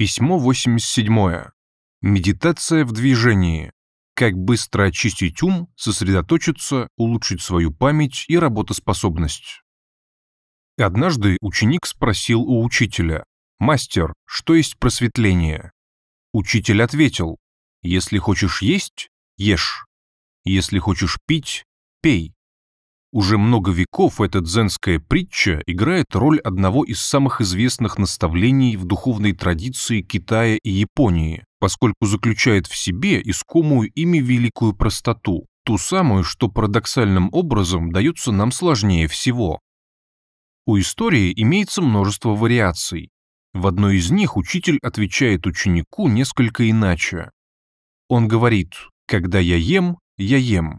Письмо 87. Медитация в движении. Как быстро очистить ум, сосредоточиться, улучшить свою память и работоспособность. Однажды ученик спросил у учителя, «Мастер, что есть просветление?» Учитель ответил, «Если хочешь есть, ешь. Если хочешь пить, пей. Уже много веков эта дзенская притча играет роль одного из самых известных наставлений в духовной традиции Китая и Японии, поскольку заключает в себе искомую ими великую простоту, ту самую, что парадоксальным образом дается нам сложнее всего. У истории имеется множество вариаций. В одной из них учитель отвечает ученику несколько иначе. Он говорит «когда я ем, я ем»,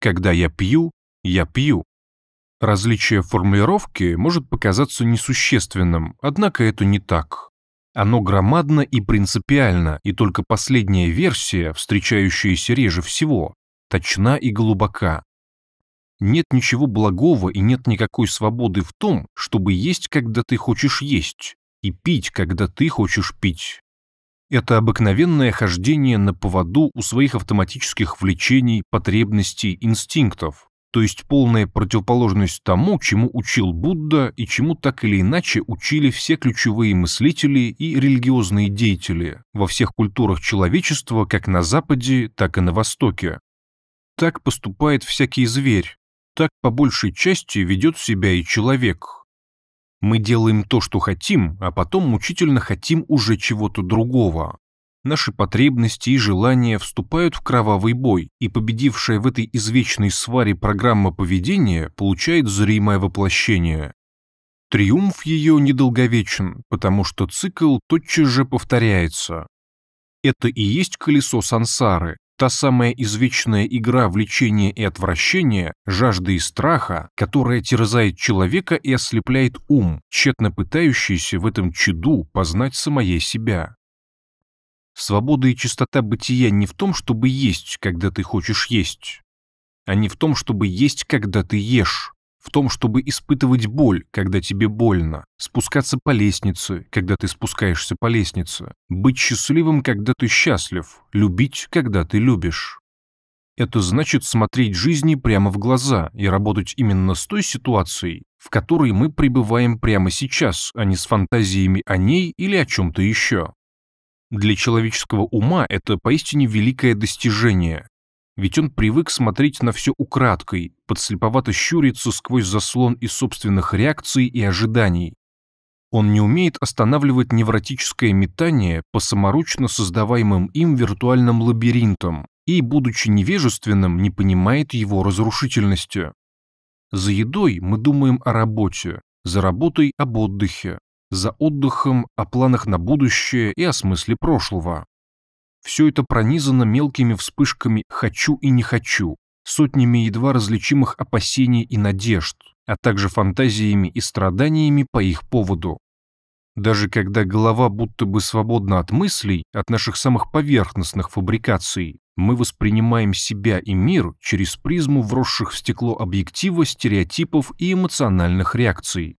«когда я пью, «я пью». Различие формулировки может показаться несущественным, однако это не так. Оно громадно и принципиально, и только последняя версия, встречающаяся реже всего, точна и глубока. Нет ничего благого и нет никакой свободы в том, чтобы есть, когда ты хочешь есть, и пить, когда ты хочешь пить. Это обыкновенное хождение на поводу у своих автоматических влечений, потребностей, инстинктов, то есть полная противоположность тому, чему учил Будда и чему так или иначе учили все ключевые мыслители и религиозные деятели во всех культурах человечества как на Западе, так и на Востоке. Так поступает всякий зверь, так по большей части ведет себя и человек. Мы делаем то, что хотим, а потом мучительно хотим уже чего-то другого наши потребности и желания вступают в кровавый бой, и победившая в этой извечной сваре программа поведения получает зримое воплощение. Триумф ее недолговечен, потому что цикл тотчас же повторяется. Это и есть колесо сансары, та самая извечная игра влечения и отвращения, жажды и страха, которая терзает человека и ослепляет ум, тщетно пытающийся в этом чаду познать самое себя. Свобода и чистота бытия не в том, чтобы есть, когда ты хочешь есть, а не в том, чтобы есть, когда ты ешь, в том, чтобы испытывать боль, когда тебе больно, спускаться по лестнице, когда ты спускаешься по лестнице, быть счастливым, когда ты счастлив, любить, когда ты любишь. Это значит смотреть жизни прямо в глаза и работать именно с той ситуацией, в которой мы пребываем прямо сейчас, а не с фантазиями о ней или о чем-то еще. Для человеческого ума это поистине великое достижение, ведь он привык смотреть на все украдкой, подслеповато щуриться сквозь заслон из собственных реакций и ожиданий. Он не умеет останавливать невротическое метание по саморучно создаваемым им виртуальным лабиринтам и, будучи невежественным, не понимает его разрушительности. За едой мы думаем о работе, за работой – об отдыхе, за отдыхом, о планах на будущее и о смысле прошлого. Все это пронизано мелкими вспышками «хочу» и «не хочу», сотнями едва различимых опасений и надежд, а также фантазиями и страданиями по их поводу. Даже когда голова будто бы свободна от мыслей, от наших самых поверхностных фабрикаций, мы воспринимаем себя и мир через призму вросших в стекло объектива стереотипов и эмоциональных реакций.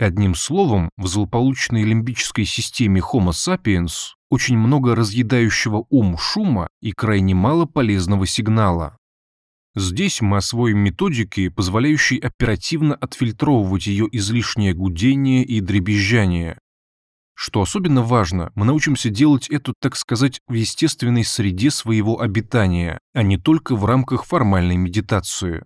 Одним словом, в злополучной лимбической системе Homo sapiens очень много разъедающего ум шума и крайне мало полезного сигнала. Здесь мы освоим методики, позволяющие оперативно отфильтровывать ее излишнее гудение и дребезжание. Что особенно важно, мы научимся делать это, так сказать, в естественной среде своего обитания, а не только в рамках формальной медитации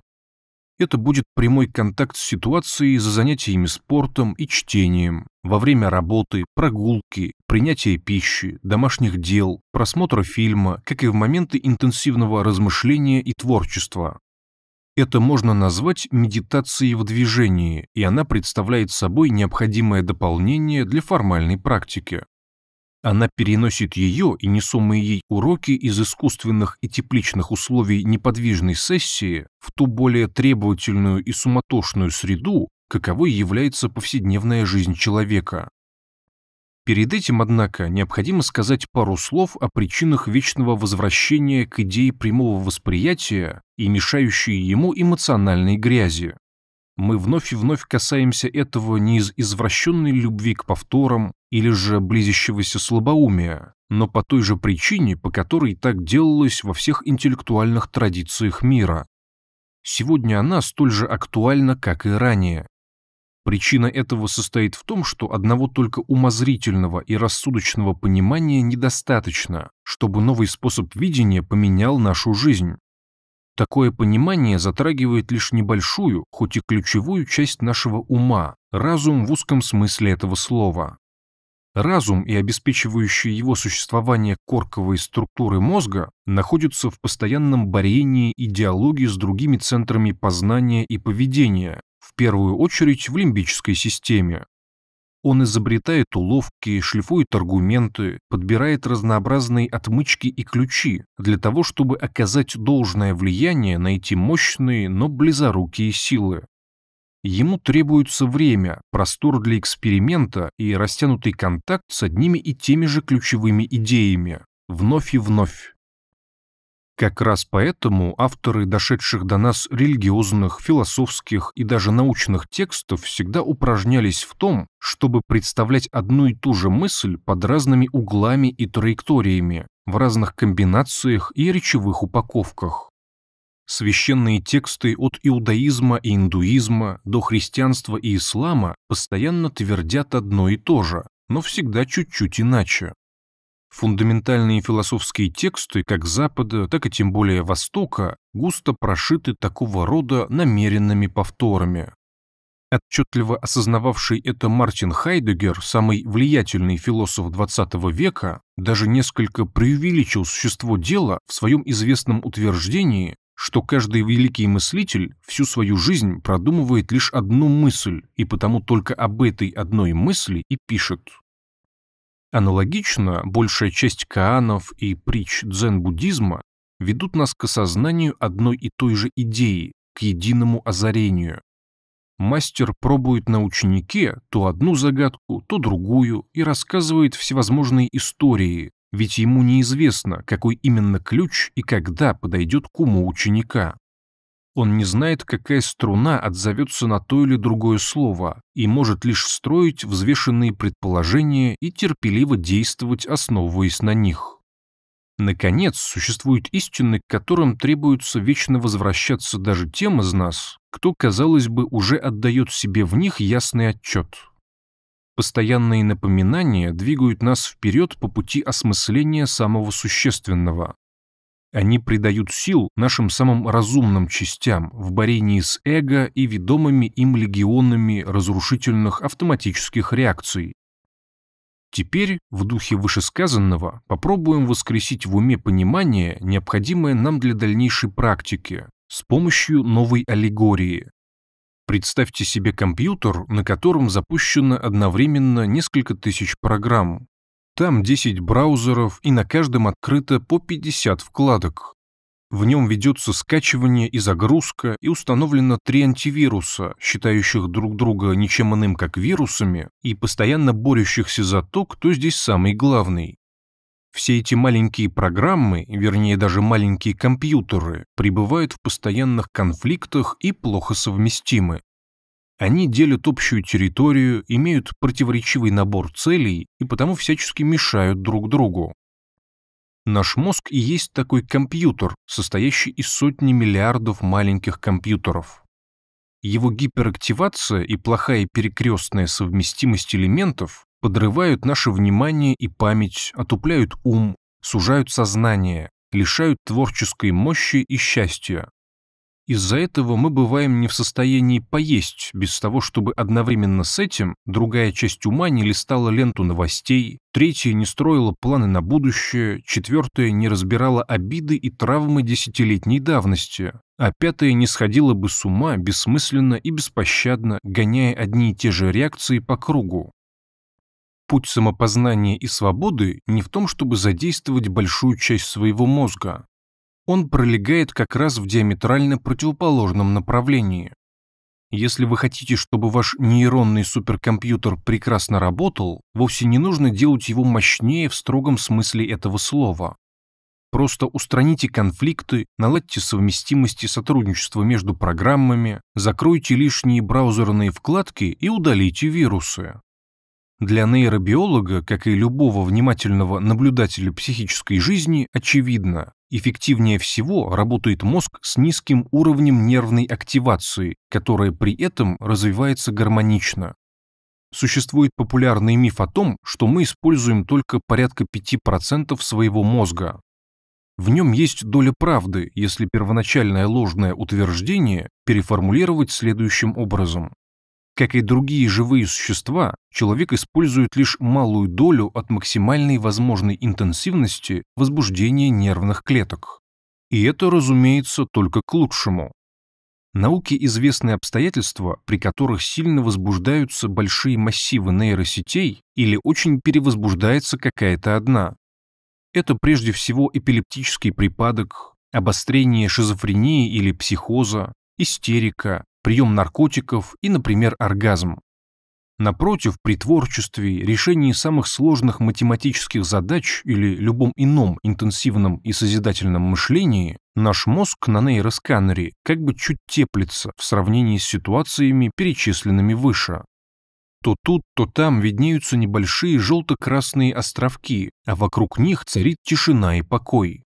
это будет прямой контакт с ситуацией за занятиями спортом и чтением, во время работы, прогулки, принятия пищи, домашних дел, просмотра фильма, как и в моменты интенсивного размышления и творчества. Это можно назвать медитацией в движении, и она представляет собой необходимое дополнение для формальной практики. Она переносит ее и несомые ей уроки из искусственных и тепличных условий неподвижной сессии в ту более требовательную и суматошную среду, каковой является повседневная жизнь человека. Перед этим, однако, необходимо сказать пару слов о причинах вечного возвращения к идее прямого восприятия и мешающей ему эмоциональной грязи мы вновь и вновь касаемся этого не из извращенной любви к повторам или же близящегося слабоумия, но по той же причине, по которой так делалось во всех интеллектуальных традициях мира. Сегодня она столь же актуальна, как и ранее. Причина этого состоит в том, что одного только умозрительного и рассудочного понимания недостаточно, чтобы новый способ видения поменял нашу жизнь. Такое понимание затрагивает лишь небольшую, хоть и ключевую часть нашего ума, разум в узком смысле этого слова. Разум и обеспечивающие его существование корковые структуры мозга находятся в постоянном борении и диалоге с другими центрами познания и поведения, в первую очередь в лимбической системе. Он изобретает уловки, шлифует аргументы, подбирает разнообразные отмычки и ключи для того, чтобы оказать должное влияние на эти мощные, но близорукие силы. Ему требуется время, простор для эксперимента и растянутый контакт с одними и теми же ключевыми идеями, вновь и вновь. Как раз поэтому авторы дошедших до нас религиозных, философских и даже научных текстов всегда упражнялись в том, чтобы представлять одну и ту же мысль под разными углами и траекториями, в разных комбинациях и речевых упаковках. Священные тексты от иудаизма и индуизма до христианства и ислама постоянно твердят одно и то же, но всегда чуть-чуть иначе. Фундаментальные философские тексты как Запада, так и тем более Востока густо прошиты такого рода намеренными повторами. Отчетливо осознававший это Мартин Хайдегер, самый влиятельный философ XX века, даже несколько преувеличил существо дела в своем известном утверждении, что каждый великий мыслитель всю свою жизнь продумывает лишь одну мысль и потому только об этой одной мысли и пишет. Аналогично, большая часть каанов и притч дзен-буддизма ведут нас к осознанию одной и той же идеи, к единому озарению. Мастер пробует на ученике то одну загадку, то другую и рассказывает всевозможные истории, ведь ему неизвестно, какой именно ключ и когда подойдет к уму ученика. Он не знает, какая струна отзовется на то или другое слово, и может лишь строить взвешенные предположения и терпеливо действовать, основываясь на них. Наконец, существуют истины, к которым требуется вечно возвращаться даже тем из нас, кто, казалось бы, уже отдает себе в них ясный отчет. Постоянные напоминания двигают нас вперед по пути осмысления самого существенного, они придают сил нашим самым разумным частям в борении с эго и ведомыми им легионами разрушительных автоматических реакций. Теперь, в духе вышесказанного, попробуем воскресить в уме понимание, необходимое нам для дальнейшей практики, с помощью новой аллегории. Представьте себе компьютер, на котором запущено одновременно несколько тысяч программ, там 10 браузеров и на каждом открыто по 50 вкладок. В нем ведется скачивание и загрузка, и установлено три антивируса, считающих друг друга ничем иным, как вирусами, и постоянно борющихся за то, кто здесь самый главный. Все эти маленькие программы, вернее даже маленькие компьютеры, пребывают в постоянных конфликтах и плохо совместимы. Они делят общую территорию, имеют противоречивый набор целей и потому всячески мешают друг другу. Наш мозг и есть такой компьютер, состоящий из сотни миллиардов маленьких компьютеров. Его гиперактивация и плохая перекрестная совместимость элементов подрывают наше внимание и память, отупляют ум, сужают сознание, лишают творческой мощи и счастья, из-за этого мы бываем не в состоянии поесть, без того, чтобы одновременно с этим другая часть ума не листала ленту новостей, третья не строила планы на будущее, четвертая не разбирала обиды и травмы десятилетней давности, а пятая не сходила бы с ума бессмысленно и беспощадно, гоняя одни и те же реакции по кругу. Путь самопознания и свободы не в том, чтобы задействовать большую часть своего мозга, он пролегает как раз в диаметрально противоположном направлении. Если вы хотите, чтобы ваш нейронный суперкомпьютер прекрасно работал, вовсе не нужно делать его мощнее в строгом смысле этого слова. Просто устраните конфликты, наладьте совместимость и сотрудничество между программами, закройте лишние браузерные вкладки и удалите вирусы. Для нейробиолога, как и любого внимательного наблюдателя психической жизни, очевидно, эффективнее всего работает мозг с низким уровнем нервной активации, которая при этом развивается гармонично. Существует популярный миф о том, что мы используем только порядка 5% своего мозга. В нем есть доля правды, если первоначальное ложное утверждение переформулировать следующим образом. Как и другие живые существа, человек использует лишь малую долю от максимальной возможной интенсивности возбуждения нервных клеток. И это, разумеется, только к лучшему. Науке известны обстоятельства, при которых сильно возбуждаются большие массивы нейросетей или очень перевозбуждается какая-то одна. Это прежде всего эпилептический припадок, обострение шизофрении или психоза, истерика, прием наркотиков и, например, оргазм. Напротив, при творчестве, решении самых сложных математических задач или любом ином интенсивном и созидательном мышлении наш мозг на нейросканере как бы чуть теплится в сравнении с ситуациями, перечисленными выше. То тут, то там виднеются небольшие желто-красные островки, а вокруг них царит тишина и покой.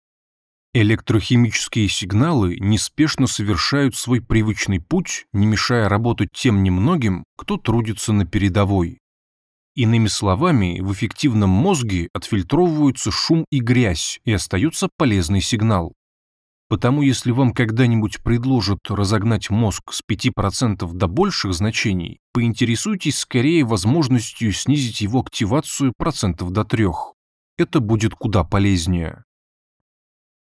Электрохимические сигналы неспешно совершают свой привычный путь, не мешая работать тем немногим, кто трудится на передовой. Иными словами, в эффективном мозге отфильтровываются шум и грязь, и остается полезный сигнал. Потому если вам когда-нибудь предложат разогнать мозг с 5% до больших значений, поинтересуйтесь скорее возможностью снизить его активацию процентов до 3. Это будет куда полезнее.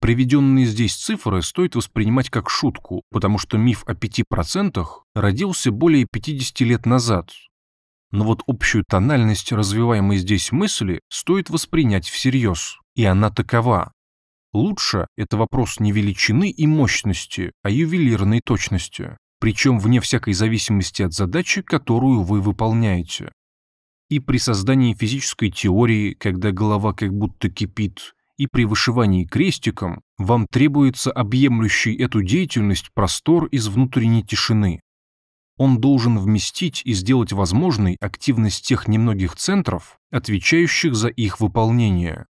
Приведенные здесь цифры стоит воспринимать как шутку, потому что миф о 5% родился более 50 лет назад. Но вот общую тональность развиваемой здесь мысли стоит воспринять всерьез, и она такова. Лучше – это вопрос не величины и мощности, а ювелирной точности, причем вне всякой зависимости от задачи, которую вы выполняете. И при создании физической теории, когда голова как будто кипит, и при вышивании крестиком вам требуется объемлющий эту деятельность простор из внутренней тишины. Он должен вместить и сделать возможной активность тех немногих центров, отвечающих за их выполнение.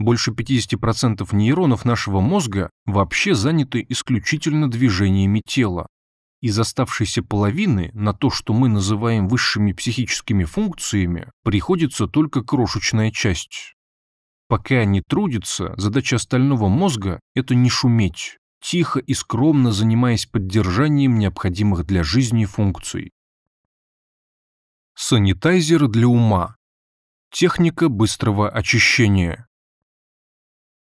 Больше 50% нейронов нашего мозга вообще заняты исключительно движениями тела. Из оставшейся половины на то, что мы называем высшими психическими функциями, приходится только крошечная часть. Пока они трудятся, задача остального мозга – это не шуметь, тихо и скромно занимаясь поддержанием необходимых для жизни функций. Санитайзер для ума. Техника быстрого очищения.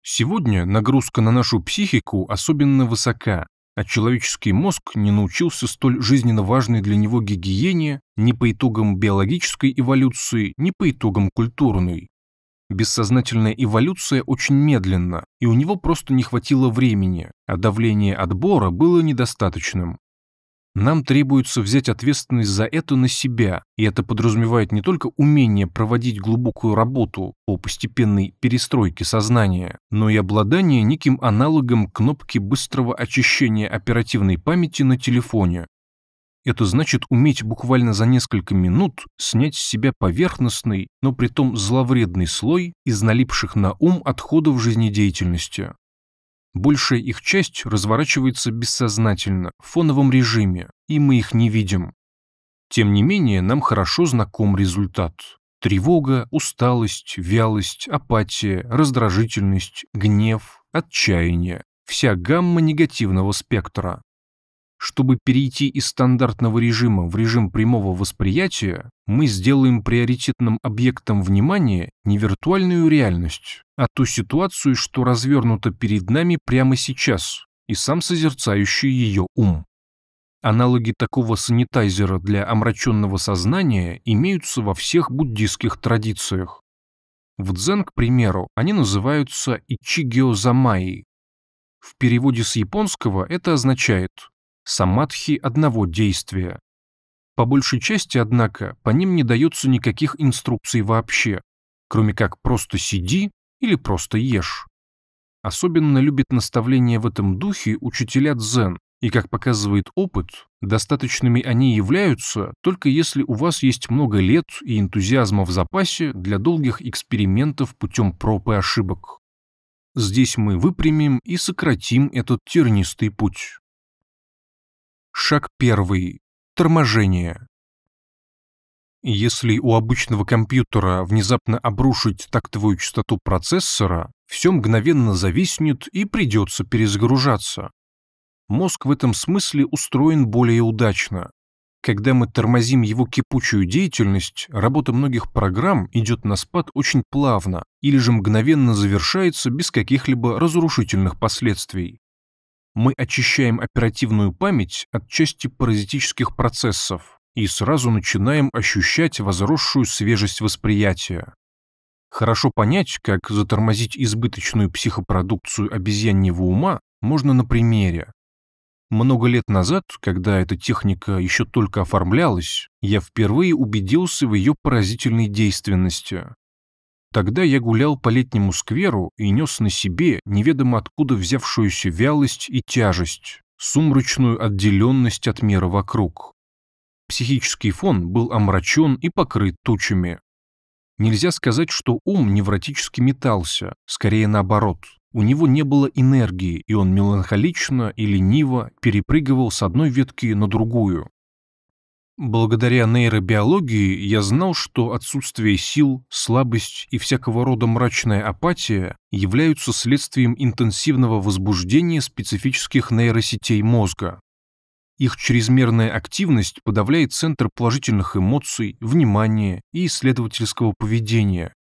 Сегодня нагрузка на нашу психику особенно высока, а человеческий мозг не научился столь жизненно важной для него гигиене ни по итогам биологической эволюции, ни по итогам культурной. Бессознательная эволюция очень медленна, и у него просто не хватило времени, а давление отбора было недостаточным. Нам требуется взять ответственность за это на себя, и это подразумевает не только умение проводить глубокую работу по постепенной перестройке сознания, но и обладание неким аналогом кнопки быстрого очищения оперативной памяти на телефоне, это значит уметь буквально за несколько минут снять с себя поверхностный, но при том зловредный слой из налипших на ум отходов жизнедеятельности. Большая их часть разворачивается бессознательно, в фоновом режиме, и мы их не видим. Тем не менее, нам хорошо знаком результат. Тревога, усталость, вялость, апатия, раздражительность, гнев, отчаяние. Вся гамма негативного спектра. Чтобы перейти из стандартного режима в режим прямого восприятия, мы сделаем приоритетным объектом внимания не виртуальную реальность, а ту ситуацию, что развернута перед нами прямо сейчас, и сам созерцающий ее ум. Аналоги такого санитайзера для омраченного сознания имеются во всех буддийских традициях. В дзен, к примеру, они называются ичигиозамаи. В переводе с японского это означает самадхи одного действия. По большей части, однако, по ним не дается никаких инструкций вообще, кроме как просто сиди или просто ешь. Особенно любят наставления в этом духе учителя дзен, и, как показывает опыт, достаточными они являются только если у вас есть много лет и энтузиазма в запасе для долгих экспериментов путем проб и ошибок. Здесь мы выпрямим и сократим этот тернистый путь. Шаг первый. Торможение. Если у обычного компьютера внезапно обрушить тактовую частоту процессора, все мгновенно зависнет и придется перезагружаться. Мозг в этом смысле устроен более удачно. Когда мы тормозим его кипучую деятельность, работа многих программ идет на спад очень плавно или же мгновенно завершается без каких-либо разрушительных последствий мы очищаем оперативную память от части паразитических процессов и сразу начинаем ощущать возросшую свежесть восприятия. Хорошо понять, как затормозить избыточную психопродукцию обезьяньего ума можно на примере. Много лет назад, когда эта техника еще только оформлялась, я впервые убедился в ее поразительной действенности. Тогда я гулял по летнему скверу и нес на себе неведомо откуда взявшуюся вялость и тяжесть, сумрачную отделенность от мира вокруг. Психический фон был омрачен и покрыт тучами. Нельзя сказать, что ум невротически метался, скорее наоборот. У него не было энергии, и он меланхолично и лениво перепрыгивал с одной ветки на другую, Благодаря нейробиологии я знал, что отсутствие сил, слабость и всякого рода мрачная апатия являются следствием интенсивного возбуждения специфических нейросетей мозга. Их чрезмерная активность подавляет центр положительных эмоций, внимания и исследовательского поведения.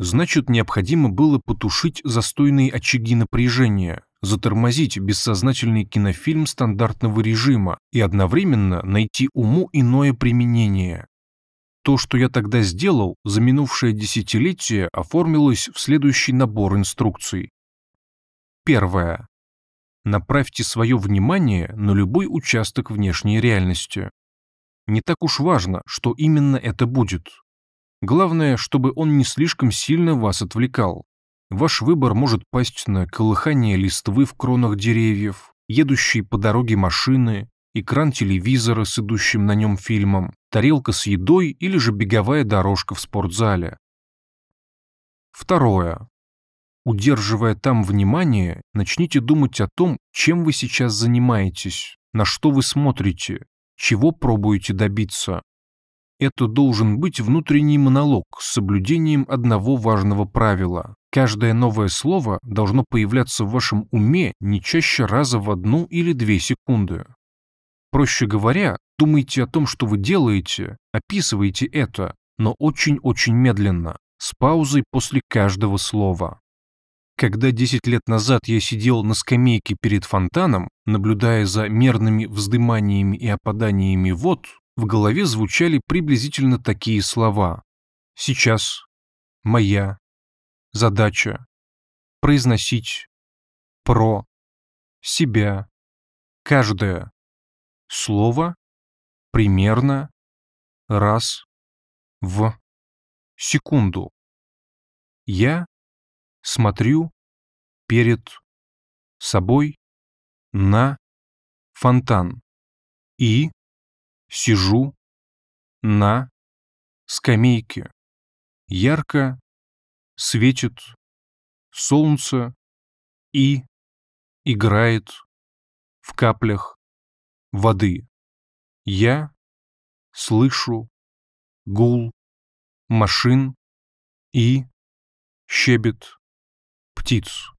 Значит, необходимо было потушить застойные очаги напряжения, затормозить бессознательный кинофильм стандартного режима и одновременно найти уму иное применение. То, что я тогда сделал, за минувшее десятилетие оформилось в следующий набор инструкций. Первое. Направьте свое внимание на любой участок внешней реальности. Не так уж важно, что именно это будет. Главное, чтобы он не слишком сильно вас отвлекал. Ваш выбор может пасть на колыхание листвы в кронах деревьев, едущие по дороге машины, экран телевизора с идущим на нем фильмом, тарелка с едой или же беговая дорожка в спортзале. Второе. Удерживая там внимание, начните думать о том, чем вы сейчас занимаетесь, на что вы смотрите, чего пробуете добиться. Это должен быть внутренний монолог с соблюдением одного важного правила. Каждое новое слово должно появляться в вашем уме не чаще раза в одну или две секунды. Проще говоря, думайте о том, что вы делаете, описывайте это, но очень-очень медленно, с паузой после каждого слова. Когда 10 лет назад я сидел на скамейке перед фонтаном, наблюдая за мерными вздыманиями и опаданиями вод, в голове звучали приблизительно такие слова. «Сейчас», «Моя», задача произносить про себя каждое слово примерно раз в секунду. Я смотрю перед собой на фонтан и сижу на скамейке. Ярко светит, солнце и играет в каплях воды. Я слышу гул машин и щебет птиц.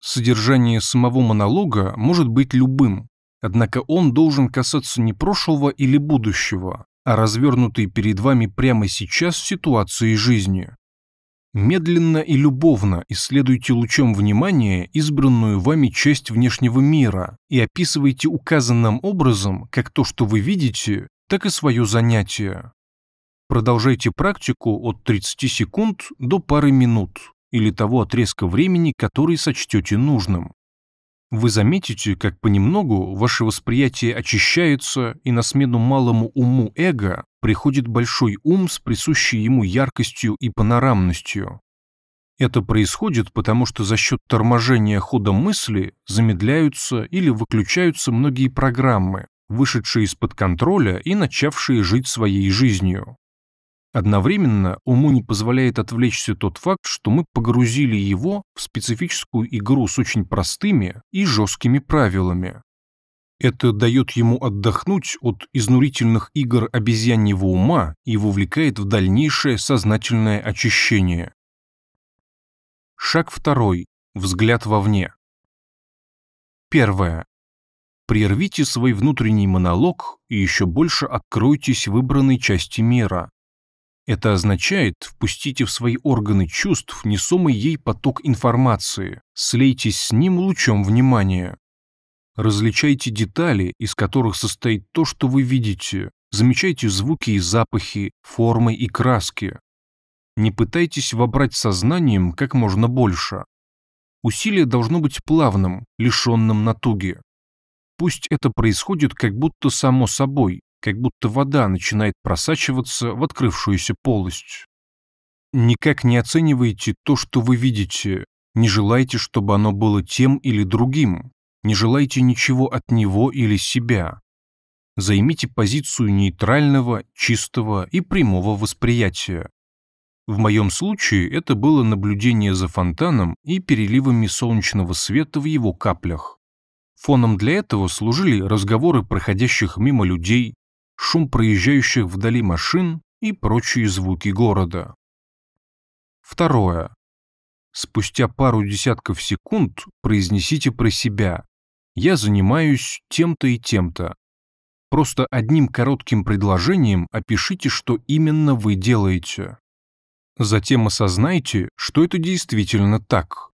Содержание самого монолога может быть любым, однако он должен касаться не прошлого или будущего, а развернутой перед вами прямо сейчас ситуации жизни. Медленно и любовно исследуйте лучом внимания избранную вами часть внешнего мира и описывайте указанным образом как то, что вы видите, так и свое занятие. Продолжайте практику от 30 секунд до пары минут или того отрезка времени, который сочтете нужным. Вы заметите, как понемногу ваше восприятие очищается, и на смену малому уму эго приходит большой ум с присущей ему яркостью и панорамностью. Это происходит потому, что за счет торможения хода мысли замедляются или выключаются многие программы, вышедшие из-под контроля и начавшие жить своей жизнью. Одновременно уму не позволяет отвлечься тот факт, что мы погрузили его в специфическую игру с очень простыми и жесткими правилами. Это дает ему отдохнуть от изнурительных игр обезьяньего ума и вовлекает в дальнейшее сознательное очищение. Шаг второй. Взгляд вовне. Первое. Прервите свой внутренний монолог и еще больше откройтесь выбранной части мира. Это означает, впустите в свои органы чувств несомый ей поток информации, слейтесь с ним лучом внимания. Различайте детали, из которых состоит то, что вы видите, замечайте звуки и запахи, формы и краски. Не пытайтесь вобрать сознанием как можно больше. Усилие должно быть плавным, лишенным натуги. Пусть это происходит как будто само собой, как будто вода начинает просачиваться в открывшуюся полость. Никак не оцениваете то, что вы видите, не желаете, чтобы оно было тем или другим, не желаете ничего от него или себя. Займите позицию нейтрального, чистого и прямого восприятия. В моем случае это было наблюдение за фонтаном и переливами солнечного света в его каплях. Фоном для этого служили разговоры проходящих мимо людей, шум проезжающих вдали машин и прочие звуки города. Второе. Спустя пару десятков секунд произнесите про себя «Я занимаюсь тем-то и тем-то». Просто одним коротким предложением опишите, что именно вы делаете. Затем осознайте, что это действительно так.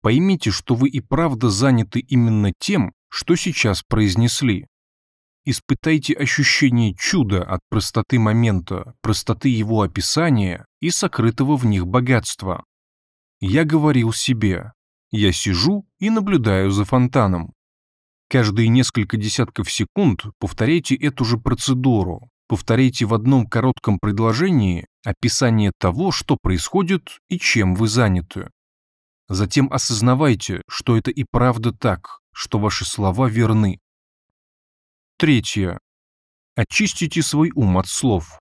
Поймите, что вы и правда заняты именно тем, что сейчас произнесли. Испытайте ощущение чуда от простоты момента, простоты его описания и сокрытого в них богатства. Я говорил себе, я сижу и наблюдаю за фонтаном. Каждые несколько десятков секунд повторяйте эту же процедуру, повторяйте в одном коротком предложении описание того, что происходит и чем вы заняты. Затем осознавайте, что это и правда так, что ваши слова верны. Третье. Очистите свой ум от слов.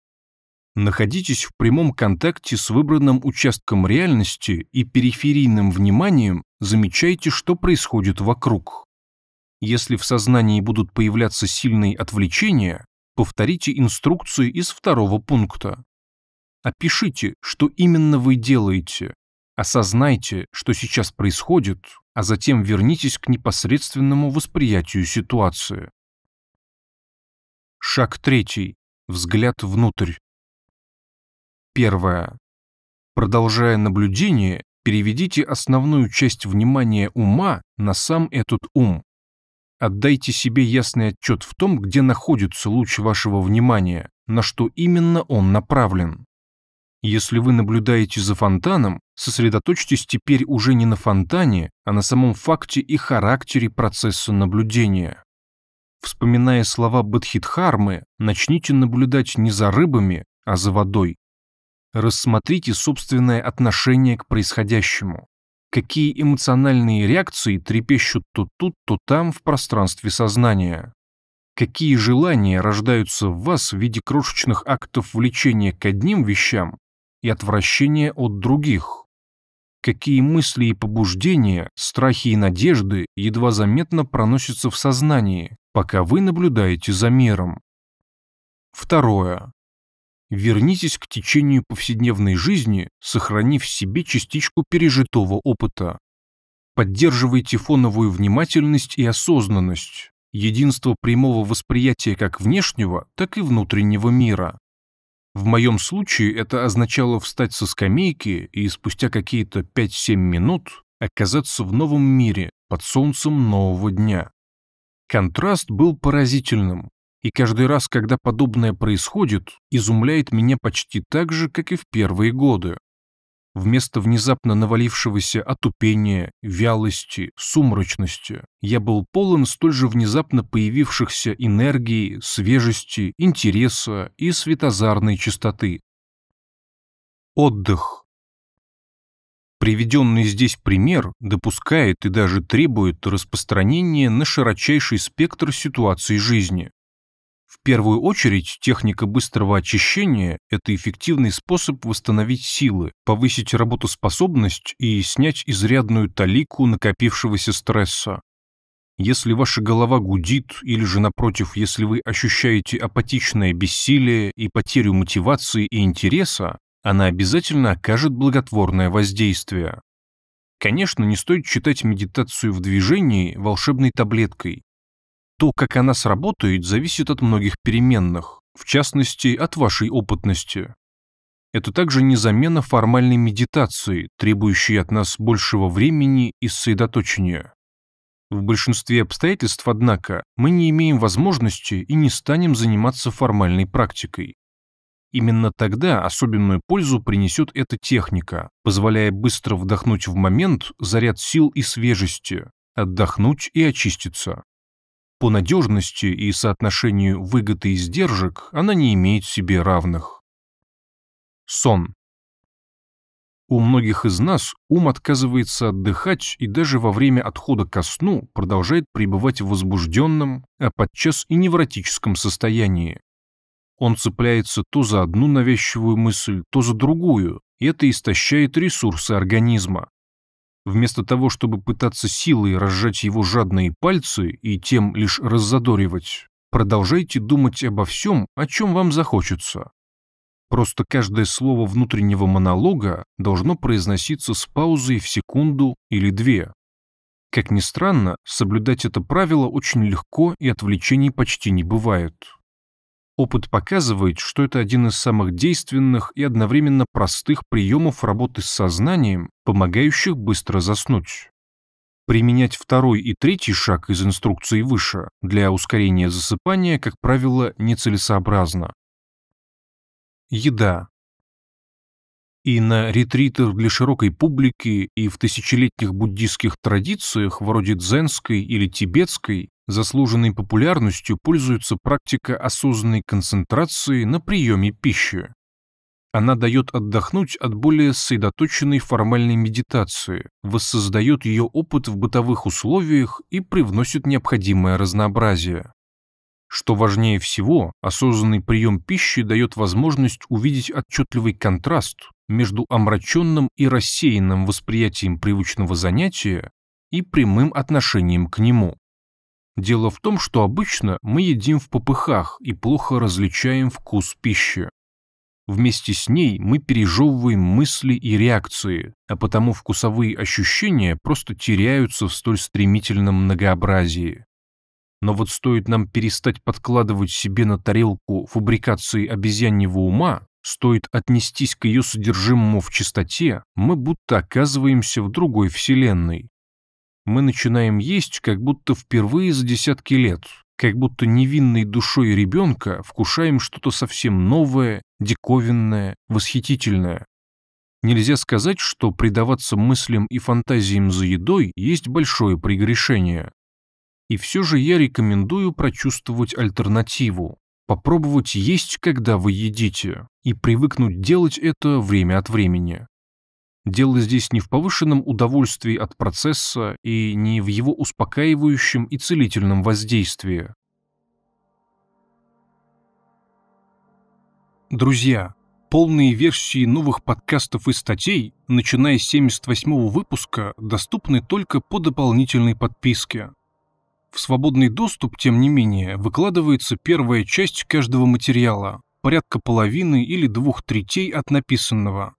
Находитесь в прямом контакте с выбранным участком реальности и периферийным вниманием замечайте, что происходит вокруг. Если в сознании будут появляться сильные отвлечения, повторите инструкцию из второго пункта. Опишите, что именно вы делаете, осознайте, что сейчас происходит, а затем вернитесь к непосредственному восприятию ситуации. Шаг третий. Взгляд внутрь. Первое. Продолжая наблюдение, переведите основную часть внимания ума на сам этот ум. Отдайте себе ясный отчет в том, где находится луч вашего внимания, на что именно он направлен. Если вы наблюдаете за фонтаном, сосредоточьтесь теперь уже не на фонтане, а на самом факте и характере процесса наблюдения. Вспоминая слова Бадхидхармы, начните наблюдать не за рыбами, а за водой. Рассмотрите собственное отношение к происходящему. Какие эмоциональные реакции трепещут то тут, то там в пространстве сознания. Какие желания рождаются в вас в виде крошечных актов влечения к одним вещам и отвращения от других. Какие мысли и побуждения, страхи и надежды едва заметно проносятся в сознании, пока вы наблюдаете за миром. Второе. Вернитесь к течению повседневной жизни, сохранив в себе частичку пережитого опыта. Поддерживайте фоновую внимательность и осознанность, единство прямого восприятия как внешнего, так и внутреннего мира. В моем случае это означало встать со скамейки и спустя какие-то 5-7 минут оказаться в новом мире под солнцем нового дня. Контраст был поразительным, и каждый раз, когда подобное происходит, изумляет меня почти так же, как и в первые годы. Вместо внезапно навалившегося отупения, вялости, сумрачности, я был полон столь же внезапно появившихся энергии, свежести, интереса и светозарной чистоты. Отдых. Приведенный здесь пример допускает и даже требует распространения на широчайший спектр ситуаций жизни. В первую очередь, техника быстрого очищения – это эффективный способ восстановить силы, повысить работоспособность и снять изрядную талику накопившегося стресса. Если ваша голова гудит, или же, напротив, если вы ощущаете апатичное бессилие и потерю мотивации и интереса, она обязательно окажет благотворное воздействие. Конечно, не стоит считать медитацию в движении волшебной таблеткой. То, как она сработает, зависит от многих переменных, в частности, от вашей опытности. Это также не замена формальной медитации, требующей от нас большего времени и сосредоточения. В большинстве обстоятельств, однако, мы не имеем возможности и не станем заниматься формальной практикой. Именно тогда особенную пользу принесет эта техника, позволяя быстро вдохнуть в момент заряд сил и свежести, отдохнуть и очиститься. По надежности и соотношению выгоды и издержек она не имеет себе равных. Сон. У многих из нас ум отказывается отдыхать и даже во время отхода ко сну продолжает пребывать в возбужденном, а подчас и невротическом состоянии. Он цепляется то за одну навязчивую мысль, то за другую, и это истощает ресурсы организма. Вместо того, чтобы пытаться силой разжать его жадные пальцы и тем лишь раззадоривать, продолжайте думать обо всем, о чем вам захочется. Просто каждое слово внутреннего монолога должно произноситься с паузой в секунду или две. Как ни странно, соблюдать это правило очень легко и отвлечений почти не бывает. Опыт показывает, что это один из самых действенных и одновременно простых приемов работы с сознанием, помогающих быстро заснуть. Применять второй и третий шаг из инструкции выше для ускорения засыпания, как правило, нецелесообразно. Еда. И на ретритах для широкой публики, и в тысячелетних буддийских традициях, вроде дзенской или тибетской, Заслуженной популярностью пользуется практика осознанной концентрации на приеме пищи. Она дает отдохнуть от более сосредоточенной формальной медитации, воссоздает ее опыт в бытовых условиях и привносит необходимое разнообразие. Что важнее всего, осознанный прием пищи дает возможность увидеть отчетливый контраст между омраченным и рассеянным восприятием привычного занятия и прямым отношением к нему. Дело в том, что обычно мы едим в попыхах и плохо различаем вкус пищи. Вместе с ней мы пережевываем мысли и реакции, а потому вкусовые ощущения просто теряются в столь стремительном многообразии. Но вот стоит нам перестать подкладывать себе на тарелку фабрикации обезьяньего ума, стоит отнестись к ее содержимому в чистоте, мы будто оказываемся в другой вселенной, мы начинаем есть, как будто впервые за десятки лет, как будто невинной душой ребенка вкушаем что-то совсем новое, диковинное, восхитительное. Нельзя сказать, что предаваться мыслям и фантазиям за едой есть большое прегрешение. И все же я рекомендую прочувствовать альтернативу, попробовать есть, когда вы едите, и привыкнуть делать это время от времени. Дело здесь не в повышенном удовольствии от процесса и не в его успокаивающем и целительном воздействии. Друзья, полные версии новых подкастов и статей, начиная с 78 выпуска, доступны только по дополнительной подписке. В свободный доступ, тем не менее, выкладывается первая часть каждого материала, порядка половины или двух третей от написанного –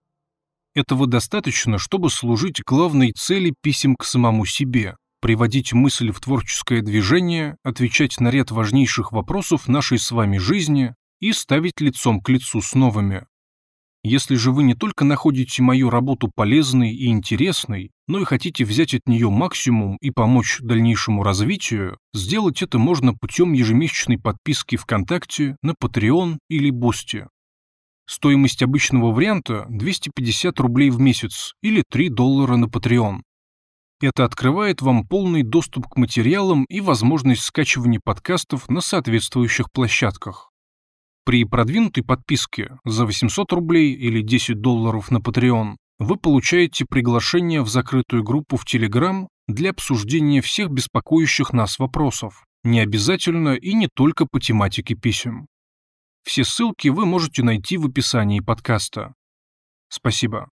этого достаточно, чтобы служить главной цели писем к самому себе, приводить мысль в творческое движение, отвечать на ряд важнейших вопросов нашей с вами жизни и ставить лицом к лицу с новыми. Если же вы не только находите мою работу полезной и интересной, но и хотите взять от нее максимум и помочь дальнейшему развитию, сделать это можно путем ежемесячной подписки ВКонтакте, на Patreon или Бусти. Стоимость обычного варианта – 250 рублей в месяц или 3 доллара на Patreon. Это открывает вам полный доступ к материалам и возможность скачивания подкастов на соответствующих площадках. При продвинутой подписке за 800 рублей или 10 долларов на Patreon вы получаете приглашение в закрытую группу в Telegram для обсуждения всех беспокоящих нас вопросов, не обязательно и не только по тематике писем. Все ссылки вы можете найти в описании подкаста. Спасибо.